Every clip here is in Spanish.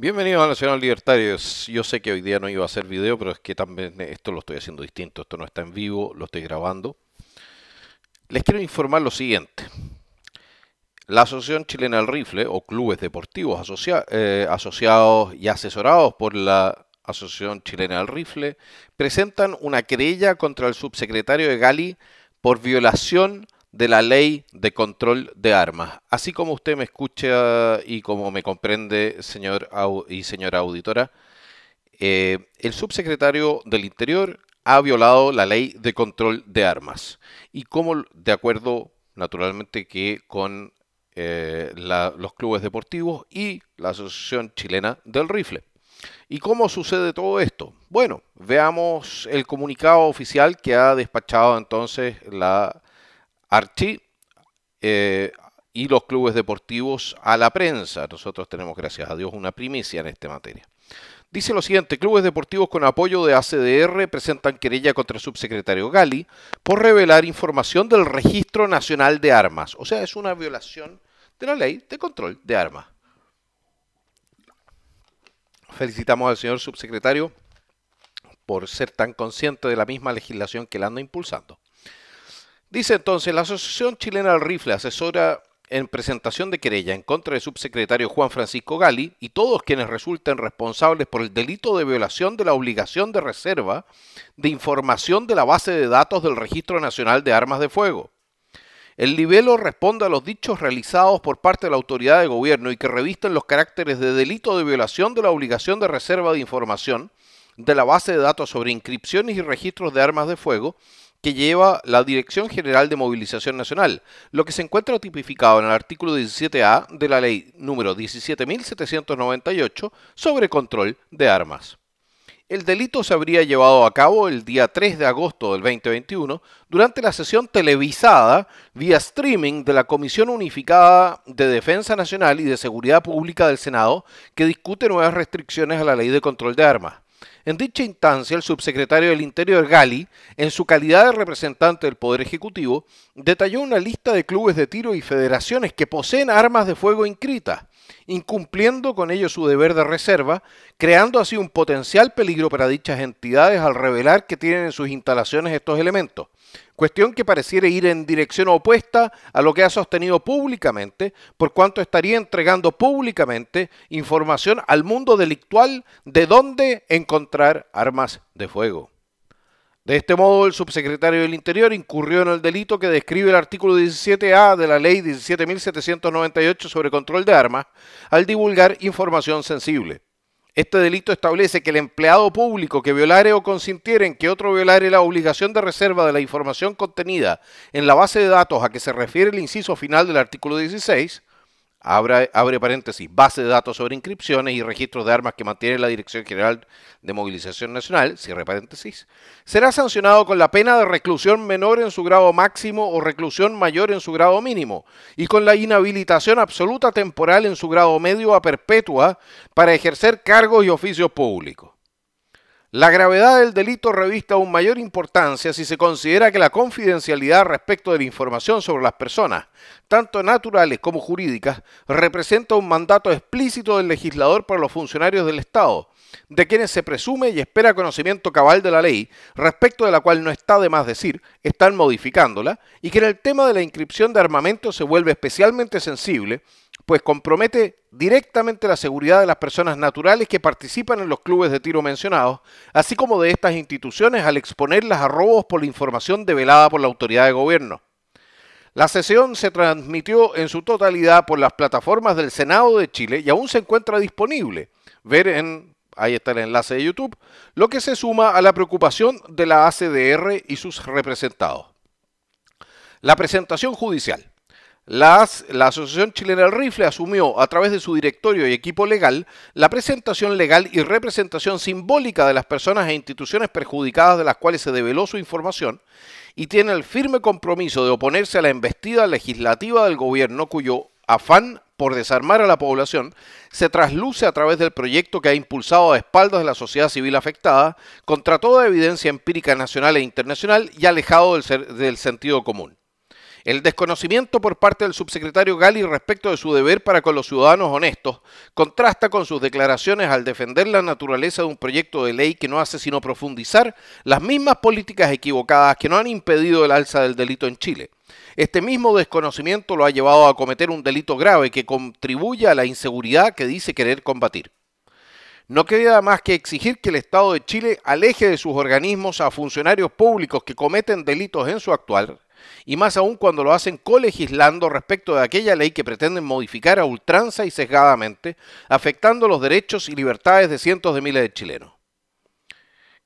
Bienvenidos a Nacional Libertarios. Yo sé que hoy día no iba a hacer video, pero es que también esto lo estoy haciendo distinto. Esto no está en vivo, lo estoy grabando. Les quiero informar lo siguiente. La Asociación Chilena del Rifle, o clubes deportivos eh, asociados y asesorados por la Asociación Chilena del Rifle, presentan una querella contra el subsecretario de Gali por violación de la ley de control de armas. Así como usted me escucha eh, y como me comprende, señor y señora auditora, eh, el subsecretario del Interior ha violado la ley de control de armas. Y como, de acuerdo, naturalmente, que con eh, los clubes deportivos y la Asociación Chilena del Rifle. ¿Y cómo sucede todo esto? Bueno, veamos el comunicado oficial que ha despachado entonces la Archie eh, y los clubes deportivos a la prensa. Nosotros tenemos, gracias a Dios, una primicia en esta materia. Dice lo siguiente, clubes deportivos con apoyo de ACDR presentan querella contra el subsecretario Gali por revelar información del Registro Nacional de Armas. O sea, es una violación de la ley de control de armas. Felicitamos al señor subsecretario por ser tan consciente de la misma legislación que él anda impulsando. Dice entonces, la Asociación Chilena del Rifle asesora en presentación de querella en contra del subsecretario Juan Francisco Gali y todos quienes resulten responsables por el delito de violación de la obligación de reserva de información de la base de datos del Registro Nacional de Armas de Fuego. El libelo responde a los dichos realizados por parte de la autoridad de gobierno y que revisten los caracteres de delito de violación de la obligación de reserva de información de la base de datos sobre inscripciones y registros de armas de fuego que lleva la Dirección General de Movilización Nacional, lo que se encuentra tipificado en el artículo 17A de la Ley número 17.798 sobre control de armas. El delito se habría llevado a cabo el día 3 de agosto del 2021 durante la sesión televisada vía streaming de la Comisión Unificada de Defensa Nacional y de Seguridad Pública del Senado que discute nuevas restricciones a la ley de control de armas. En dicha instancia, el subsecretario del Interior Gali, en su calidad de representante del Poder Ejecutivo, detalló una lista de clubes de tiro y federaciones que poseen armas de fuego inscritas incumpliendo con ello su deber de reserva, creando así un potencial peligro para dichas entidades al revelar que tienen en sus instalaciones estos elementos. Cuestión que pareciera ir en dirección opuesta a lo que ha sostenido públicamente, por cuanto estaría entregando públicamente información al mundo delictual de dónde encontrar armas de fuego. De este modo, el subsecretario del Interior incurrió en el delito que describe el artículo 17A de la Ley 17.798 sobre control de armas al divulgar información sensible. Este delito establece que el empleado público que violare o consintiere en que otro violare la obligación de reserva de la información contenida en la base de datos a que se refiere el inciso final del artículo 16 abre, paréntesis, base de datos sobre inscripciones y registros de armas que mantiene la Dirección General de Movilización Nacional, cierre paréntesis, será sancionado con la pena de reclusión menor en su grado máximo o reclusión mayor en su grado mínimo y con la inhabilitación absoluta temporal en su grado medio a perpetua para ejercer cargos y oficios públicos. La gravedad del delito revista aún mayor importancia si se considera que la confidencialidad respecto de la información sobre las personas, tanto naturales como jurídicas, representa un mandato explícito del legislador para los funcionarios del Estado, de quienes se presume y espera conocimiento cabal de la ley, respecto de la cual no está de más decir, están modificándola, y que en el tema de la inscripción de armamento se vuelve especialmente sensible, pues compromete directamente la seguridad de las personas naturales que participan en los clubes de tiro mencionados, así como de estas instituciones al exponerlas a robos por la información develada por la autoridad de gobierno. La sesión se transmitió en su totalidad por las plataformas del Senado de Chile y aún se encuentra disponible. Ver en, ahí está el enlace de YouTube, lo que se suma a la preocupación de la ACDR y sus representados. La presentación judicial la Asociación Chilena del Rifle asumió, a través de su directorio y equipo legal, la presentación legal y representación simbólica de las personas e instituciones perjudicadas de las cuales se develó su información y tiene el firme compromiso de oponerse a la embestida legislativa del gobierno cuyo afán por desarmar a la población se trasluce a través del proyecto que ha impulsado a espaldas de la sociedad civil afectada contra toda evidencia empírica nacional e internacional y alejado del sentido común. El desconocimiento por parte del subsecretario Gali respecto de su deber para con los ciudadanos honestos contrasta con sus declaraciones al defender la naturaleza de un proyecto de ley que no hace sino profundizar las mismas políticas equivocadas que no han impedido el alza del delito en Chile. Este mismo desconocimiento lo ha llevado a cometer un delito grave que contribuye a la inseguridad que dice querer combatir. No queda más que exigir que el Estado de Chile aleje de sus organismos a funcionarios públicos que cometen delitos en su actual y más aún cuando lo hacen colegislando respecto de aquella ley que pretenden modificar a ultranza y sesgadamente, afectando los derechos y libertades de cientos de miles de chilenos.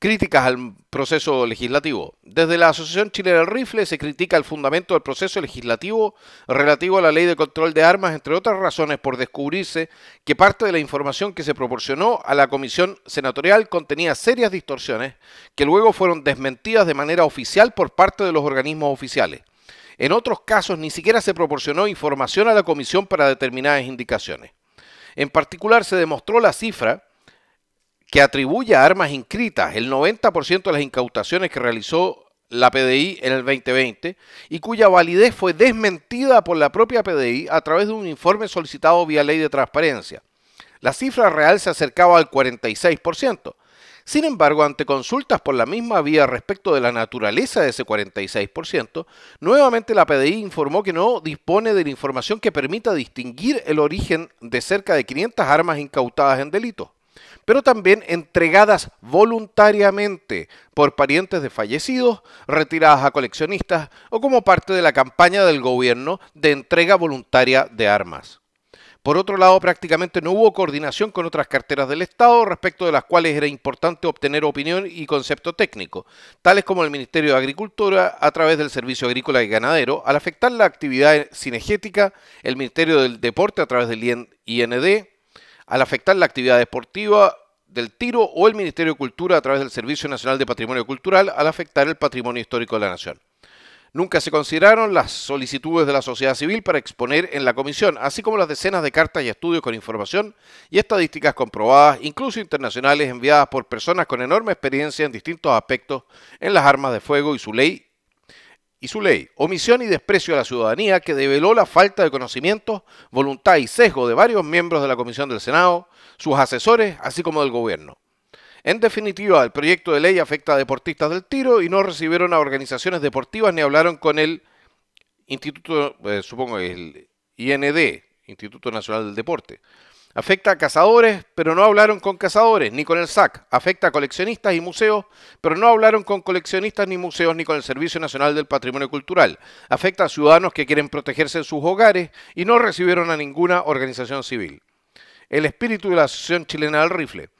Críticas al proceso legislativo. Desde la Asociación chilena del Rifle se critica el fundamento del proceso legislativo relativo a la ley de control de armas, entre otras razones por descubrirse que parte de la información que se proporcionó a la comisión senatorial contenía serias distorsiones que luego fueron desmentidas de manera oficial por parte de los organismos oficiales. En otros casos ni siquiera se proporcionó información a la comisión para determinadas indicaciones. En particular se demostró la cifra que atribuye a armas inscritas el 90% de las incautaciones que realizó la PDI en el 2020 y cuya validez fue desmentida por la propia PDI a través de un informe solicitado vía ley de transparencia. La cifra real se acercaba al 46%. Sin embargo, ante consultas por la misma vía respecto de la naturaleza de ese 46%, nuevamente la PDI informó que no dispone de la información que permita distinguir el origen de cerca de 500 armas incautadas en delitos pero también entregadas voluntariamente por parientes de fallecidos, retiradas a coleccionistas o como parte de la campaña del gobierno de entrega voluntaria de armas. Por otro lado, prácticamente no hubo coordinación con otras carteras del Estado respecto de las cuales era importante obtener opinión y concepto técnico, tales como el Ministerio de Agricultura a través del Servicio Agrícola y Ganadero, al afectar la actividad cinegética, el Ministerio del Deporte a través del IND, al afectar la actividad deportiva del tiro o el Ministerio de Cultura a través del Servicio Nacional de Patrimonio Cultural al afectar el patrimonio histórico de la nación. Nunca se consideraron las solicitudes de la sociedad civil para exponer en la comisión, así como las decenas de cartas y estudios con información y estadísticas comprobadas, incluso internacionales, enviadas por personas con enorme experiencia en distintos aspectos en las armas de fuego y su ley y su ley, omisión y desprecio a la ciudadanía que develó la falta de conocimiento, voluntad y sesgo de varios miembros de la Comisión del Senado, sus asesores, así como del Gobierno. En definitiva, el proyecto de ley afecta a deportistas del tiro y no recibieron a organizaciones deportivas ni hablaron con el Instituto, eh, supongo, el IND, Instituto Nacional del Deporte. Afecta a cazadores, pero no hablaron con cazadores ni con el SAC. Afecta a coleccionistas y museos, pero no hablaron con coleccionistas ni museos ni con el Servicio Nacional del Patrimonio Cultural. Afecta a ciudadanos que quieren protegerse en sus hogares y no recibieron a ninguna organización civil. El espíritu de la Asociación Chilena del Rifle.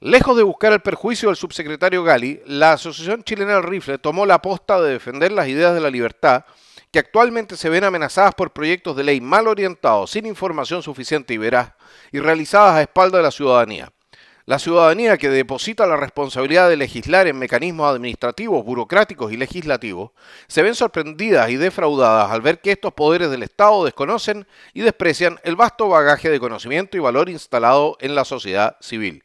Lejos de buscar el perjuicio del subsecretario Gali, la Asociación Chilena del Rifle tomó la posta de defender las ideas de la libertad que actualmente se ven amenazadas por proyectos de ley mal orientados, sin información suficiente y veraz, y realizadas a espalda de la ciudadanía. La ciudadanía que deposita la responsabilidad de legislar en mecanismos administrativos, burocráticos y legislativos, se ven sorprendidas y defraudadas al ver que estos poderes del Estado desconocen y desprecian el vasto bagaje de conocimiento y valor instalado en la sociedad civil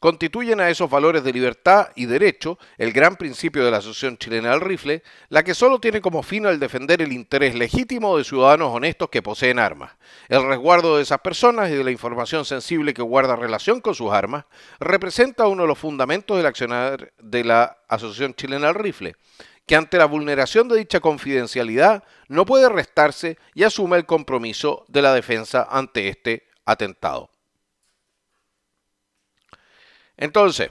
constituyen a esos valores de libertad y derecho, el gran principio de la Asociación Chilena del Rifle, la que solo tiene como fin el defender el interés legítimo de ciudadanos honestos que poseen armas. El resguardo de esas personas y de la información sensible que guarda relación con sus armas representa uno de los fundamentos del accionar de la Asociación Chilena del Rifle que ante la vulneración de dicha confidencialidad no puede restarse y asume el compromiso de la defensa ante este atentado. Entonces,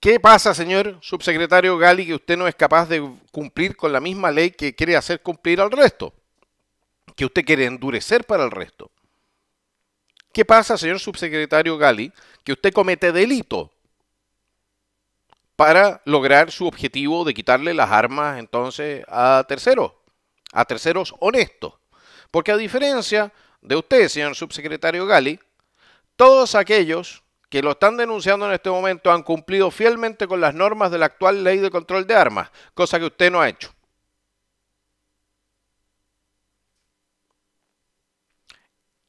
¿Qué pasa, señor subsecretario Gali, que usted no es capaz de cumplir con la misma ley que quiere hacer cumplir al resto? Que usted quiere endurecer para el resto. ¿Qué pasa, señor subsecretario Gali, que usted comete delito para lograr su objetivo de quitarle las armas entonces a terceros, a terceros honestos? Porque a diferencia de usted, señor subsecretario Gali, todos aquellos que lo están denunciando en este momento han cumplido fielmente con las normas de la actual ley de control de armas, cosa que usted no ha hecho.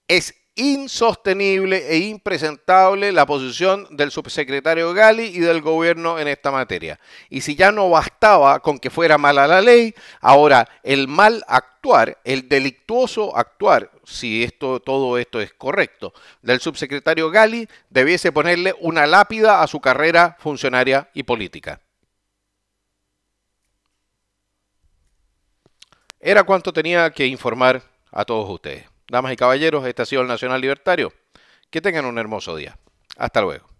Es insostenible e impresentable la posición del subsecretario Gali y del gobierno en esta materia. Y si ya no bastaba con que fuera mala la ley, ahora el mal actuar, el delictuoso actuar, si esto, todo esto es correcto, del subsecretario Gali debiese ponerle una lápida a su carrera funcionaria y política. Era cuanto tenía que informar a todos ustedes. Damas y caballeros, este el Nacional Libertario, que tengan un hermoso día. Hasta luego.